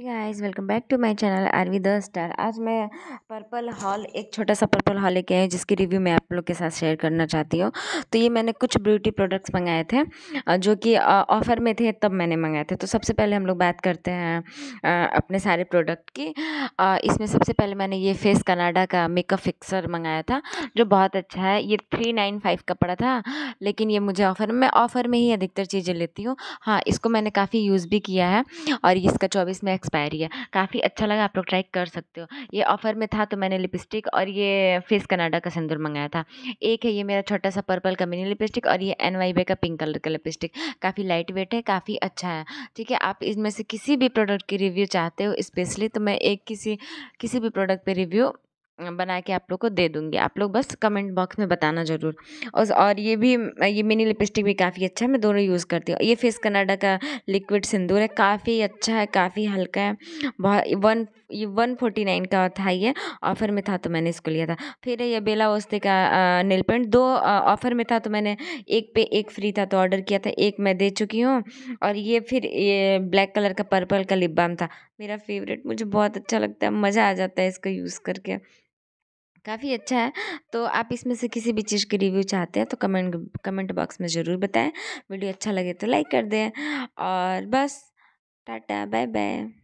guys welcome back to my channel V the star आज मैं purple hall एक छोटा सा पर्पल हॉल लेके आई जिसकी रिव्यू मैं आप लोग के साथ शेयर करना चाहती हूँ तो ये मैंने कुछ ब्यूटी प्रोडक्ट्स मंगाए थे जो कि ऑफ़र में थे तब मैंने मंगाए थे तो सबसे पहले हम लोग बात करते हैं अपने सारे प्रोडक्ट की इसमें सबसे पहले मैंने ये फेस कनाडा का मेकअप फिक्सर मंगाया था जो बहुत अच्छा है ये थ्री नाइन फाइव का पड़ा था लेकिन ये मुझे ऑफ़र मैं ऑफ़र में ही अधिकतर चीज़ें लेती हूँ हाँ इसको मैंने काफ़ी यूज़ भी किया है और इसका चौबीस मैक्स एक्सपायरी है काफ़ी अच्छा लगा आप लोग ट्राई कर सकते हो ये ऑफ़र में था तो मैंने लिपस्टिक और ये फेस कनाडा का सिंदूर मंगाया था एक है ये मेरा छोटा सा पर्पल का मिनी लिपस्टिक और ये एन वाई बे का पिंक कलर का लिपस्टिक काफ़ी लाइट वेट है काफ़ी अच्छा है ठीक है आप इसमें से किसी भी प्रोडक्ट की रिव्यू चाहते हो स्पेशली तो मैं एक किसी किसी भी प्रोडक्ट पर रिव्यू बना के आप लोग को दे दूँगी आप लोग बस कमेंट बॉक्स में बताना ज़रूर और और ये भी ये मिनी लिपस्टिक भी काफ़ी अच्छा है मैं दोनों यूज़ करती हूँ ये फेस कनाडा का लिक्विड सिंदूर है काफ़ी अच्छा है काफ़ी हल्का है बहुत वन ये वन फोर्टी नाइन का था ये ऑफ़र में था तो मैंने इसको लिया था फिर ये बेला ओस्ते का नेल पेंट दो ऑफ़र में था तो मैंने एक पे एक फ्री था तो ऑर्डर किया था एक मैं दे चुकी हूँ और ये फिर ये ब्लैक कलर का पर्पल का लिप बाम था मेरा फेवरेट मुझे बहुत अच्छा लगता है मज़ा आ जाता है इसको यूज़ करके काफ़ी अच्छा है तो आप इसमें से किसी भी चीज़ की रिव्यू चाहते हैं तो कमेंट कमेंट बॉक्स में ज़रूर बताएं वीडियो अच्छा लगे तो लाइक कर दें और बस टाटा बाय बाय